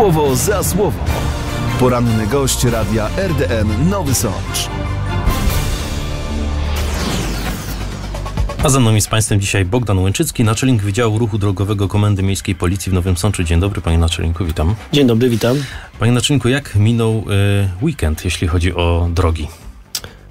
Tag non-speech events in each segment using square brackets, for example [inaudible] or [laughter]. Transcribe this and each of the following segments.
Słowo za słowo. Poranny gość radia RDN Nowy Sącz. A ze mną jest Państwem dzisiaj Bogdan Łęczycki, naczelnik Wydziału Ruchu Drogowego Komendy Miejskiej Policji w Nowym Sączu. Dzień dobry, panie naczelniku, witam. Dzień dobry, witam. Panie naczelniku, jak minął y, weekend, jeśli chodzi o drogi?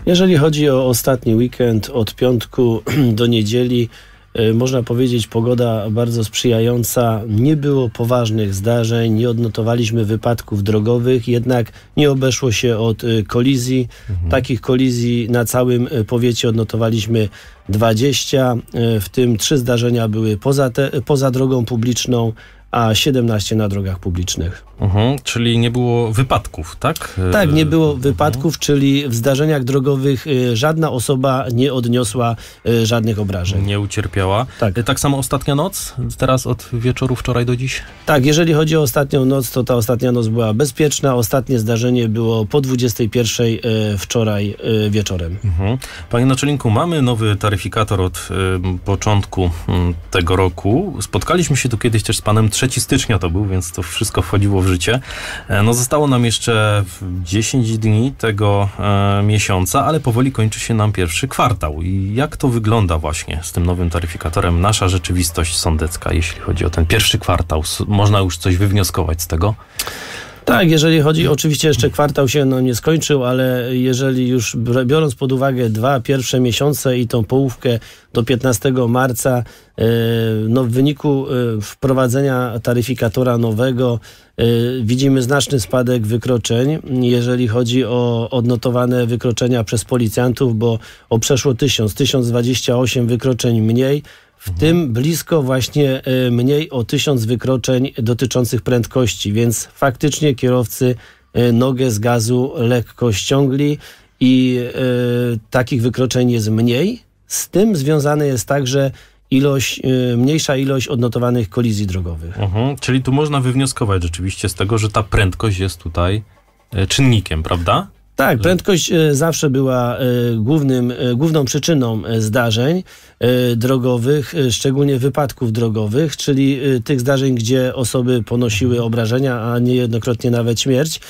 Jeżeli chodzi o ostatni weekend, od piątku [clears throat] do niedzieli, Y, można powiedzieć, pogoda bardzo sprzyjająca. Nie było poważnych zdarzeń, nie odnotowaliśmy wypadków drogowych, jednak nie obeszło się od y, kolizji. Mhm. Takich kolizji na całym y, powiecie odnotowaliśmy 20, w tym trzy zdarzenia były poza, te, poza drogą publiczną, a 17 na drogach publicznych. Mhm, czyli nie było wypadków, tak? Tak, nie było mhm. wypadków, czyli w zdarzeniach drogowych y, żadna osoba nie odniosła y, żadnych obrażeń. Nie ucierpiała. Tak. Y, tak samo ostatnia noc, teraz od wieczoru wczoraj do dziś? Tak, jeżeli chodzi o ostatnią noc, to ta ostatnia noc była bezpieczna. Ostatnie zdarzenie było po 21 wczoraj wieczorem. Mhm. Panie naczelniku, mamy nowy taryfikator od początku mm, tego roku. Spotkaliśmy się tu kiedyś też z panem 3 stycznia to był, więc to wszystko wchodziło w życie. E, no zostało nam jeszcze 10 dni tego e, miesiąca, ale powoli kończy się nam pierwszy kwartał. I jak to wygląda właśnie z tym nowym taryfikatorem nasza rzeczywistość sądecka, jeśli chodzi o ten pierwszy kwartał? Można już coś wywnioskować z tego? Tak, jeżeli chodzi, oczywiście jeszcze kwartał się no, nie skończył, ale jeżeli już biorąc pod uwagę dwa pierwsze miesiące i tą połówkę do 15 marca, e, no, w wyniku e, wprowadzenia taryfikatora nowego e, widzimy znaczny spadek wykroczeń, jeżeli chodzi o odnotowane wykroczenia przez policjantów, bo o przeszło 1000, 1028 wykroczeń mniej w mhm. tym blisko właśnie e, mniej o tysiąc wykroczeń dotyczących prędkości, więc faktycznie kierowcy e, nogę z gazu lekko ściągli i e, takich wykroczeń jest mniej. Z tym związane jest także ilość, mniejsza ilość odnotowanych kolizji drogowych. Mhm. Czyli tu można wywnioskować rzeczywiście z tego, że ta prędkość jest tutaj czynnikiem, prawda? Tak, prędkość e, zawsze była e, głównym, e, główną przyczyną zdarzeń drogowych, szczególnie wypadków drogowych, czyli tych zdarzeń, gdzie osoby ponosiły obrażenia, a niejednokrotnie nawet śmierć.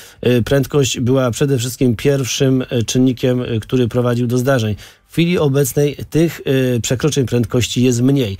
Prędkość była przede wszystkim pierwszym czynnikiem, który prowadził do zdarzeń. W chwili obecnej tych y, przekroczeń prędkości jest mniej.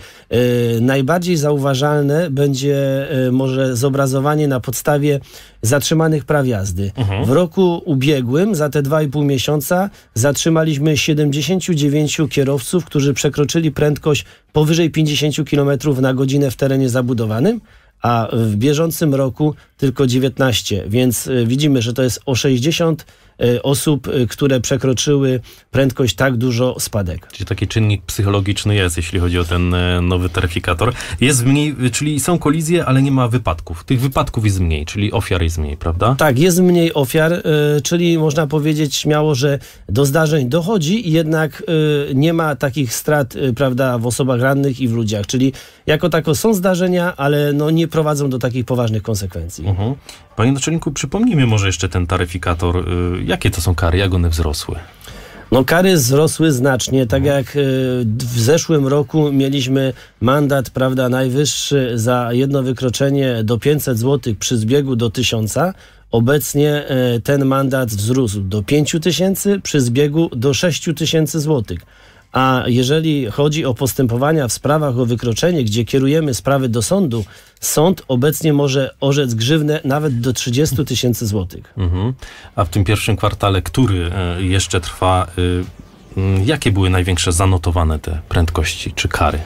Y, najbardziej zauważalne będzie y, może zobrazowanie na podstawie zatrzymanych praw jazdy. Mhm. W roku ubiegłym za te 2,5 miesiąca zatrzymaliśmy 79 kierowców, którzy przekroczyli prędkość powyżej 50 km na godzinę w terenie zabudowanym, a w bieżącym roku tylko 19, więc widzimy, że to jest o 60 E, osób, e, które przekroczyły prędkość tak dużo spadek. Czyli taki czynnik psychologiczny jest, jeśli chodzi o ten e, nowy taryfikator. Jest mniej, czyli są kolizje, ale nie ma wypadków. Tych wypadków jest mniej, czyli ofiar jest mniej, prawda? Tak, jest mniej ofiar, czyli można powiedzieć śmiało, że do zdarzeń dochodzi, jednak nie ma takich strat, prawda, w osobach rannych i w ludziach. Czyli jako tako są zdarzenia, ale no nie prowadzą do takich poważnych konsekwencji. Mhm. Panie naczelniku, przypomnijmy może jeszcze ten taryfikator. Jakie to są kary? Jak one wzrosły? No kary wzrosły znacznie, tak mhm. jak y, w zeszłym roku mieliśmy mandat, prawda, najwyższy za jedno wykroczenie do 500 zł przy zbiegu do 1000, Obecnie y, ten mandat wzrósł do 5000 tysięcy, przy zbiegu do 6000 tysięcy złotych. A jeżeli chodzi o postępowania w sprawach o wykroczenie, gdzie kierujemy sprawy do sądu, sąd obecnie może orzec grzywnę nawet do 30 tysięcy złotych. Mhm. A w tym pierwszym kwartale, który e, jeszcze trwa, y, jakie były największe zanotowane te prędkości czy kary?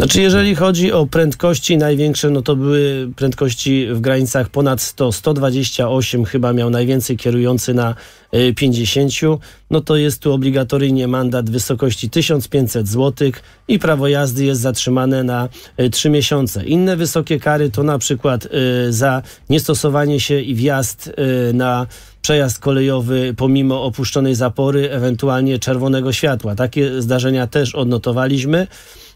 Znaczy, jeżeli chodzi o prędkości największe, no to były prędkości w granicach ponad 100, 128 chyba miał najwięcej kierujący na 50. E, no to jest tu obligatoryjnie mandat w wysokości 1500 zł i prawo jazdy jest zatrzymane na 3 e, miesiące. Inne wysokie kary to na przykład e, za niestosowanie się i wjazd na przejazd kolejowy pomimo opuszczonej zapory, ewentualnie czerwonego światła. Takie zdarzenia też odnotowaliśmy.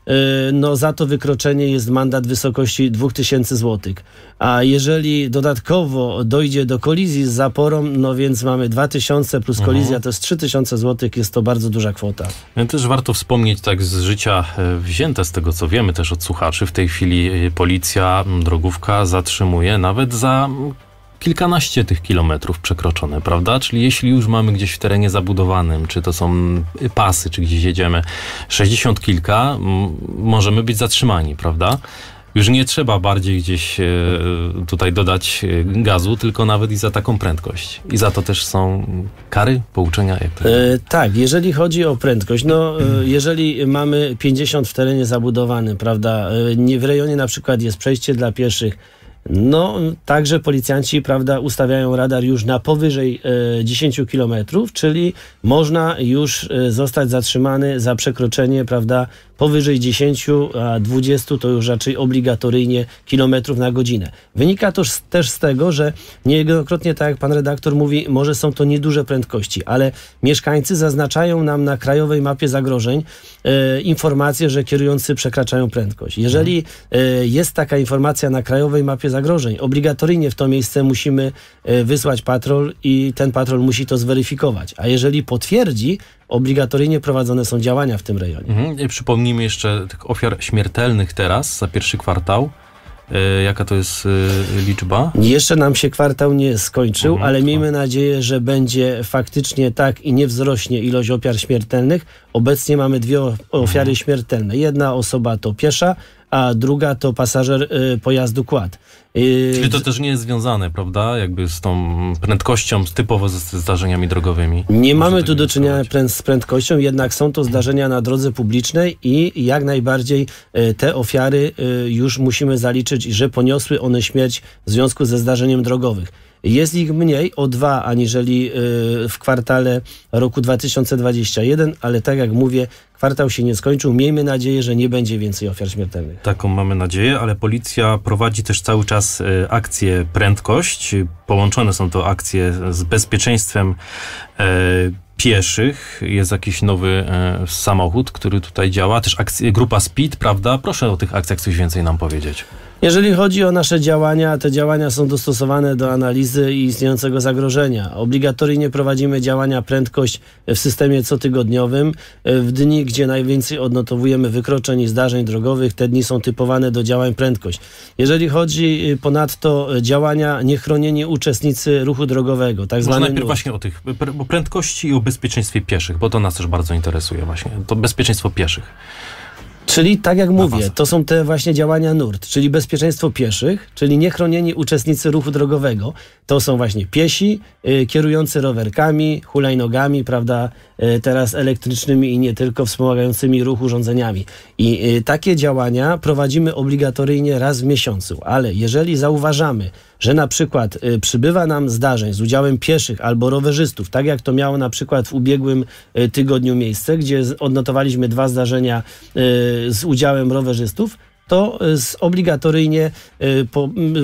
Y, no za to wykroczenie jest mandat w wysokości 2000 zł. A jeżeli dodatkowo dojdzie do kolizji z zaporą, no więc mamy 2000 plus mhm. kolizja, to jest 3000 zł, jest to bardzo duża kwota. Też warto wspomnieć tak z życia e, wzięte, z tego co wiemy też od słuchaczy, w tej chwili e, policja, drogówka zatrzymuje nawet za kilkanaście tych kilometrów przekroczone, prawda? Czyli jeśli już mamy gdzieś w terenie zabudowanym, czy to są pasy, czy gdzieś jedziemy, 60 kilka, możemy być zatrzymani, prawda? Już nie trzeba bardziej gdzieś e, tutaj dodać e, gazu, tylko nawet i za taką prędkość. I za to też są kary, pouczenia? Jak to e, tak, jeżeli chodzi o prędkość, no e, jeżeli mamy 50 w terenie zabudowanym, prawda, nie, w rejonie na przykład jest przejście dla pieszych, no, także policjanci, prawda, ustawiają radar już na powyżej 10 e, kilometrów, czyli można już e, zostać zatrzymany za przekroczenie, prawda, Powyżej 10, a 20 to już raczej obligatoryjnie kilometrów na godzinę. Wynika to też z tego, że niejednokrotnie, tak jak pan redaktor mówi, może są to nieduże prędkości, ale mieszkańcy zaznaczają nam na krajowej mapie zagrożeń e, informację, że kierujący przekraczają prędkość. Jeżeli e, jest taka informacja na krajowej mapie zagrożeń, obligatoryjnie w to miejsce musimy e, wysłać patrol i ten patrol musi to zweryfikować. A jeżeli potwierdzi, obligatoryjnie prowadzone są działania w tym rejonie. Mhm. Przypomnijmy jeszcze tych ofiar śmiertelnych teraz za pierwszy kwartał. E, jaka to jest e, liczba? Jeszcze nam się kwartał nie skończył, mhm, ale miejmy nadzieję, że będzie faktycznie tak i nie wzrośnie ilość ofiar śmiertelnych. Obecnie mamy dwie ofiary mhm. śmiertelne. Jedna osoba to piesza, a druga to pasażer y, pojazdu kład. Y, Czyli to też nie jest związane, prawda? Jakby z tą prędkością, typowo ze zdarzeniami drogowymi. Nie Może mamy tak tu do czynienia z prędkością, jednak są to zdarzenia na drodze publicznej i jak najbardziej y, te ofiary już musimy zaliczyć, że poniosły one śmierć w związku ze zdarzeniem drogowym. Jest ich mniej o dwa aniżeli y, w kwartale roku 2021, ale tak jak mówię, kwartał się nie skończył. Miejmy nadzieję, że nie będzie więcej ofiar śmiertelnych. Taką mamy nadzieję, ale policja prowadzi też cały czas y, akcję prędkość. Połączone są to akcje z bezpieczeństwem e, pieszych. Jest jakiś nowy e, samochód, który tutaj działa. Też akcja, grupa Speed, prawda? Proszę o tych akcjach coś więcej nam powiedzieć. Jeżeli chodzi o nasze działania, te działania są dostosowane do analizy i istniejącego zagrożenia. Obligatoryjnie prowadzimy działania prędkość w systemie cotygodniowym. W dni, gdzie najwięcej odnotowujemy wykroczeń i zdarzeń drogowych, te dni są typowane do działań prędkość. Jeżeli chodzi y, ponadto y, działania niechronieni uczestnicy ruchu drogowego, tak zwane... najpierw właśnie o tych y, o prędkości i o bezpieczeństwie pieszych, bo to nas też bardzo interesuje właśnie, to bezpieczeństwo pieszych. Czyli tak jak mówię, pasach. to są te właśnie działania nurt, czyli bezpieczeństwo pieszych, czyli niechronieni uczestnicy ruchu drogowego. To są właśnie piesi, y, kierujący rowerkami, hulajnogami, prawda, y, teraz elektrycznymi i nie tylko wspomagającymi ruch urządzeniami. I y, takie działania prowadzimy obligatoryjnie raz w miesiącu, ale jeżeli zauważamy, że na przykład y, przybywa nam zdarzeń z udziałem pieszych albo rowerzystów, tak jak to miało na przykład w ubiegłym y, tygodniu miejsce, gdzie odnotowaliśmy dwa zdarzenia y, z udziałem rowerzystów, to y, obligatoryjnie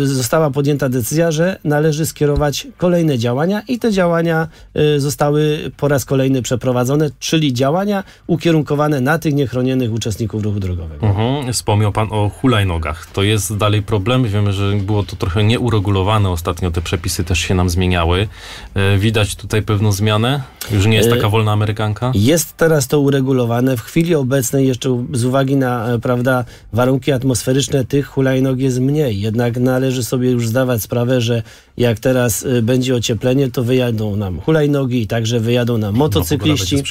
y, została podjęta decyzja, że należy skierować kolejne działania i te działania y, zostały po raz kolejny przeprowadzone, czyli działania ukierunkowane na tych niechronionych uczestników ruchu drogowego. Mhm. Wspomniał Pan o hulajnogach. To jest dalej problem. Wiemy, że było to trochę nieuregulowane ostatnio. Te przepisy też się nam zmieniały. Widać tutaj pewną zmianę? Już nie jest taka wolna amerykanka? Jest teraz to uregulowane. W chwili obecnej jeszcze z uwagi na e, prawda, warunki warunki atmosferyczne tych hulajnog jest mniej. Jednak należy sobie już zdawać sprawę, że jak teraz y, będzie ocieplenie, to wyjadą nam hulajnogi, także wyjadą nam no, motocykliści.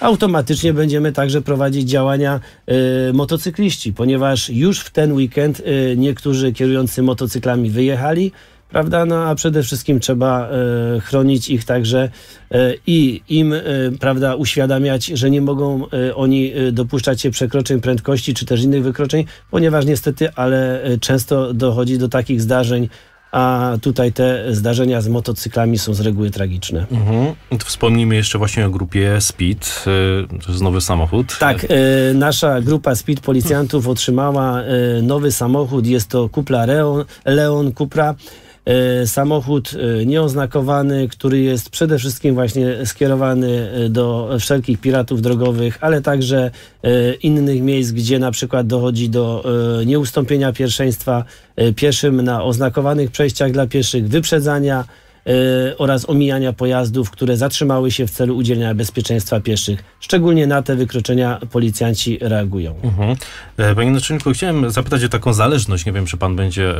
Automatycznie będziemy także prowadzić działania y, motocykliści, ponieważ już w ten weekend y, niektórzy kierujący motocyklami wyjechali, prawda? No a przede wszystkim trzeba e, chronić ich także e, i im, e, prawda, uświadamiać, że nie mogą e, oni e, dopuszczać się przekroczeń prędkości czy też innych wykroczeń, ponieważ niestety, ale e, często dochodzi do takich zdarzeń, a tutaj te zdarzenia z motocyklami są z reguły tragiczne. Mhm. No wspomnijmy jeszcze właśnie o grupie Speed, to jest nowy samochód. Tak, nasza grupa Speed policjantów otrzymała nowy samochód, jest to Kupla Leon, Leon Kupra. E, samochód e, nieoznakowany, który jest przede wszystkim właśnie skierowany e, do wszelkich piratów drogowych, ale także innych miejsc, gdzie na przykład dochodzi do nieustąpienia pierwszeństwa pieszym na oznakowanych przejściach dla pieszych, wyprzedzania, E, oraz omijania pojazdów, które zatrzymały się w celu udzielenia bezpieczeństwa pieszych. Szczególnie na te wykroczenia policjanci reagują. Mhm. E, panie naczelniku, chciałem zapytać o taką zależność. Nie wiem, czy pan będzie e,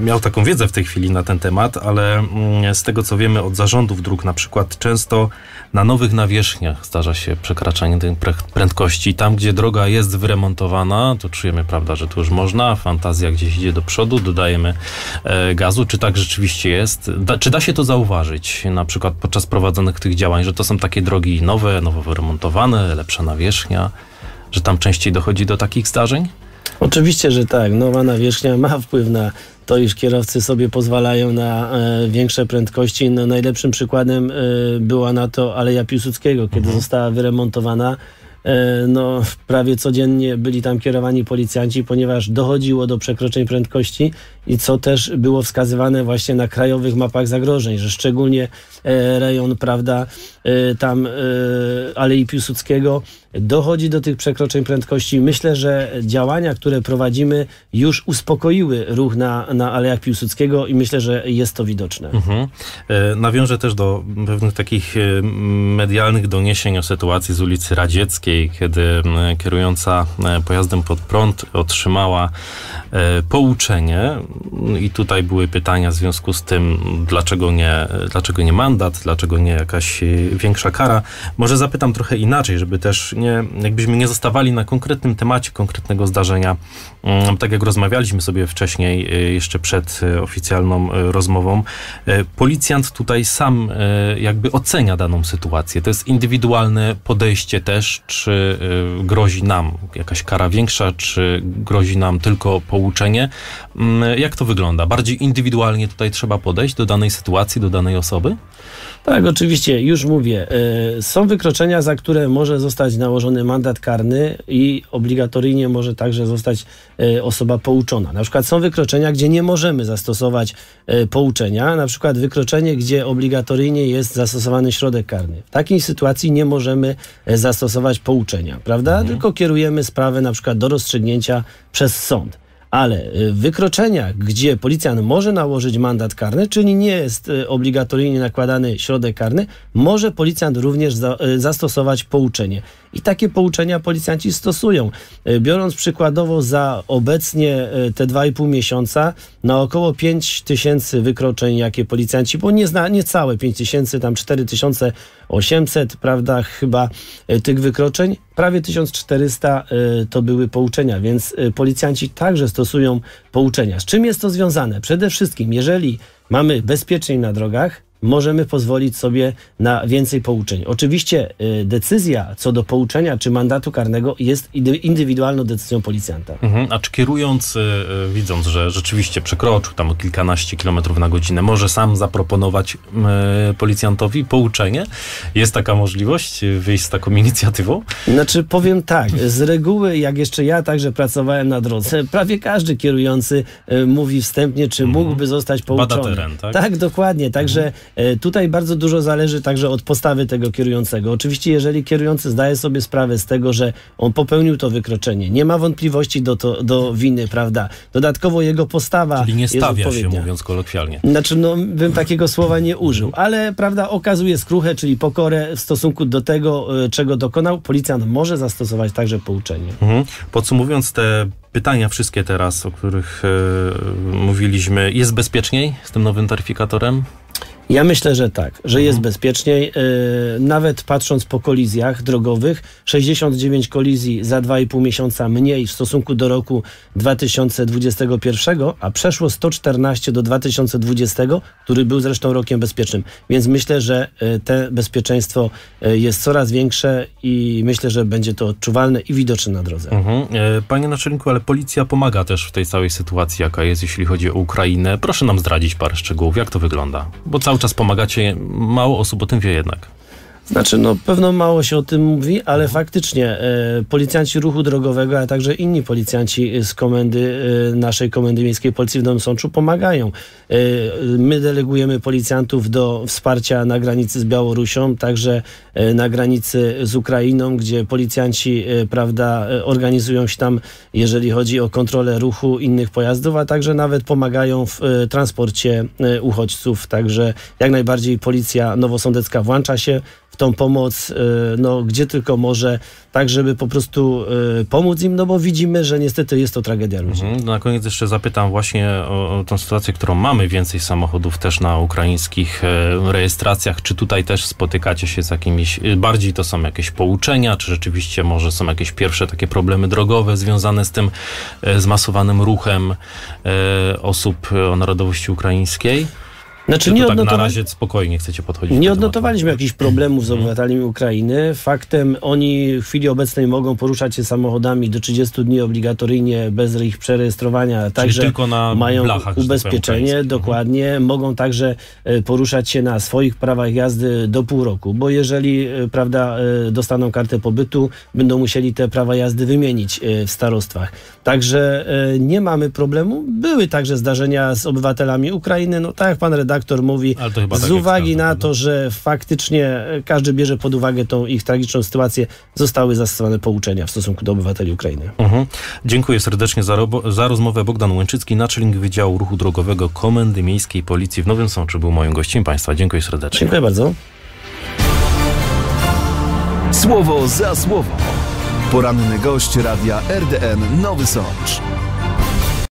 miał taką wiedzę w tej chwili na ten temat, ale mm, z tego co wiemy od zarządów dróg na przykład, często na nowych nawierzchniach zdarza się przekraczanie tej prędkości. Tam, gdzie droga jest wyremontowana, to czujemy, prawda, że tu już można, fantazja gdzieś idzie do przodu, dodajemy gazu. Czy tak rzeczywiście jest? czy da się to zauważyć na przykład podczas prowadzonych tych działań, że to są takie drogi nowe, nowo wyremontowane, lepsza nawierzchnia, że tam częściej dochodzi do takich zdarzeń? Oczywiście, że tak. Nowa nawierzchnia ma wpływ na to, iż kierowcy sobie pozwalają na e, większe prędkości. No, najlepszym przykładem e, była na to Aleja Piłsudskiego, kiedy mhm. została wyremontowana. E, no, prawie codziennie byli tam kierowani policjanci, ponieważ dochodziło do przekroczeń prędkości i co też było wskazywane właśnie na krajowych mapach zagrożeń, że szczególnie e, rejon, prawda, e, tam e, Alei Piłsudskiego dochodzi do tych przekroczeń prędkości. Myślę, że działania, które prowadzimy już uspokoiły ruch na, na Alejach Piłsudskiego i myślę, że jest to widoczne. Mhm. Nawiążę też do pewnych takich medialnych doniesień o sytuacji z ulicy Radzieckiej, kiedy kierująca pojazdem pod prąd otrzymała pouczenie i tutaj były pytania w związku z tym, dlaczego nie, dlaczego nie mandat, dlaczego nie jakaś e, większa kara. Może zapytam trochę inaczej, żeby też nie, jakbyśmy nie zostawali na konkretnym temacie konkretnego zdarzenia. Mm, tak jak rozmawialiśmy sobie wcześniej, e, jeszcze przed e, oficjalną rozmową, policjant tutaj sam jakby ocenia daną sytuację. To jest indywidualne podejście też, czy grozi nam jakaś kara większa, czy grozi nam tylko pouczenie. Jak mm, jak to wygląda? Bardziej indywidualnie tutaj trzeba podejść do danej sytuacji, do danej osoby? Tak, oczywiście, już mówię. E, są wykroczenia, za które może zostać nałożony mandat karny i obligatoryjnie może także zostać e, osoba pouczona. Na przykład są wykroczenia, gdzie nie możemy zastosować e, pouczenia, na przykład wykroczenie, gdzie obligatoryjnie jest zastosowany środek karny. W takiej sytuacji nie możemy zastosować pouczenia, prawda? Mhm. Tylko kierujemy sprawę na przykład do rozstrzygnięcia przez sąd ale w e, wykroczeniach, gdzie policjant może nałożyć mandat karny, czyli nie jest e, obligatoryjnie nakładany środek karny, może policjant również za, e, zastosować pouczenie. I takie pouczenia policjanci stosują. E, biorąc przykładowo za obecnie e, te 2,5 miesiąca, na około 5 tysięcy wykroczeń, jakie policjanci, bo nie, zna, całe 5 tysięcy, tam 4800, prawda, chyba e, tych wykroczeń, prawie 1400 to były pouczenia, więc policjanci także stosują pouczenia. Z czym jest to związane? Przede wszystkim, jeżeli mamy bezpieczniej na drogach, możemy pozwolić sobie na więcej pouczeń. Oczywiście y, decyzja co do pouczenia czy mandatu karnego jest indywidualną decyzją policjanta. Mhm. A czy kierujący, y, widząc, że rzeczywiście przekroczył tam o kilkanaście kilometrów na godzinę, może sam zaproponować y, policjantowi pouczenie? Jest taka możliwość wyjść z taką inicjatywą? Znaczy powiem tak, z reguły, jak jeszcze ja także pracowałem na drodze, prawie każdy kierujący mówi wstępnie, czy mhm. mógłby mhm. zostać pouczony. Bada teren, tak? Tak, dokładnie. Także mhm E, tutaj bardzo dużo zależy także od postawy tego kierującego. Oczywiście, jeżeli kierujący zdaje sobie sprawę z tego, że on popełnił to wykroczenie, nie ma wątpliwości do, to, do winy, prawda? Dodatkowo jego postawa. Czyli nie stawia się, mówiąc kolokwialnie. Znaczy, no, bym takiego słowa nie użył, ale prawda, okazuje skruchę, czyli pokorę w stosunku do tego, e, czego dokonał. Policjant może zastosować także pouczenie. Mhm. Podsumowując te pytania wszystkie teraz, o których e, mówiliśmy, jest bezpieczniej z tym nowym taryfikatorem? Ja myślę, że tak, że jest mhm. bezpieczniej. E, nawet patrząc po kolizjach drogowych, 69 kolizji za 2,5 miesiąca mniej w stosunku do roku 2021, a przeszło 114 do 2020, który był zresztą rokiem bezpiecznym. Więc myślę, że e, te bezpieczeństwo e, jest coraz większe i myślę, że będzie to odczuwalne i widoczne na drodze. Mhm. Panie naczelniku, ale policja pomaga też w tej całej sytuacji, jaka jest, jeśli chodzi o Ukrainę. Proszę nam zdradzić parę szczegółów, jak to wygląda? Bo cały cały czas pomagacie. Mało osób o tym wie jednak. Znaczy, no pewno mało się o tym mówi, ale faktycznie e, policjanci ruchu drogowego, a także inni policjanci z komendy e, naszej Komendy Miejskiej Policji w Nowym Sączu pomagają. E, my delegujemy policjantów do wsparcia na granicy z Białorusią, także E, na granicy z Ukrainą, gdzie policjanci e, prawda, e, organizują się tam, jeżeli chodzi o kontrolę ruchu innych pojazdów, a także nawet pomagają w transporcie uchodźców. Także jak najbardziej policja nowosądecka włącza się w tą pomoc, no, gdzie tylko może tak żeby po prostu y, pomóc im, no bo widzimy, że niestety jest to tragedia ludzi. Mhm. No, na koniec jeszcze zapytam właśnie o, o tą sytuację, którą mamy więcej samochodów też na ukraińskich y, rejestracjach. Czy tutaj też spotykacie się z jakimiś, y, bardziej to są jakieś pouczenia, czy rzeczywiście może są jakieś pierwsze takie problemy drogowe związane z tym e, zmasowanym ruchem e, osób o narodowości ukraińskiej? Znaczy, nie tak na razie spokojnie chcecie podchodzić. Nie odnotowaliśmy jakichś problemów z mhm. obywatelami Ukrainy. Faktem oni w chwili obecnej mogą poruszać się samochodami do 30 dni obligatoryjnie bez ich przerejestrowania. Także tylko na mają blachach, tak ubezpieczenie, mhm. dokładnie. Mogą także e, poruszać się na swoich prawach jazdy do pół roku, bo jeżeli e, prawda, e, dostaną kartę pobytu, będą musieli te prawa jazdy wymienić w starostwach. Także nie mamy problemu. Były także zdarzenia z obywatelami Ukrainy. No tak jak pan redaktor redaktor mówi, z tak uwagi na to, że faktycznie każdy bierze pod uwagę tą ich tragiczną sytuację, zostały zastosowane pouczenia w stosunku do obywateli Ukrainy. Mhm. Dziękuję serdecznie za, za rozmowę. Bogdan Łęczycki, naczelnik Wydziału Ruchu Drogowego Komendy Miejskiej Policji w Nowym Sączu był moim gościem Państwa. Dziękuję serdecznie. Dziękuję bardzo. Słowo za słowo. Poranny gość radia RDN Nowy Sącz.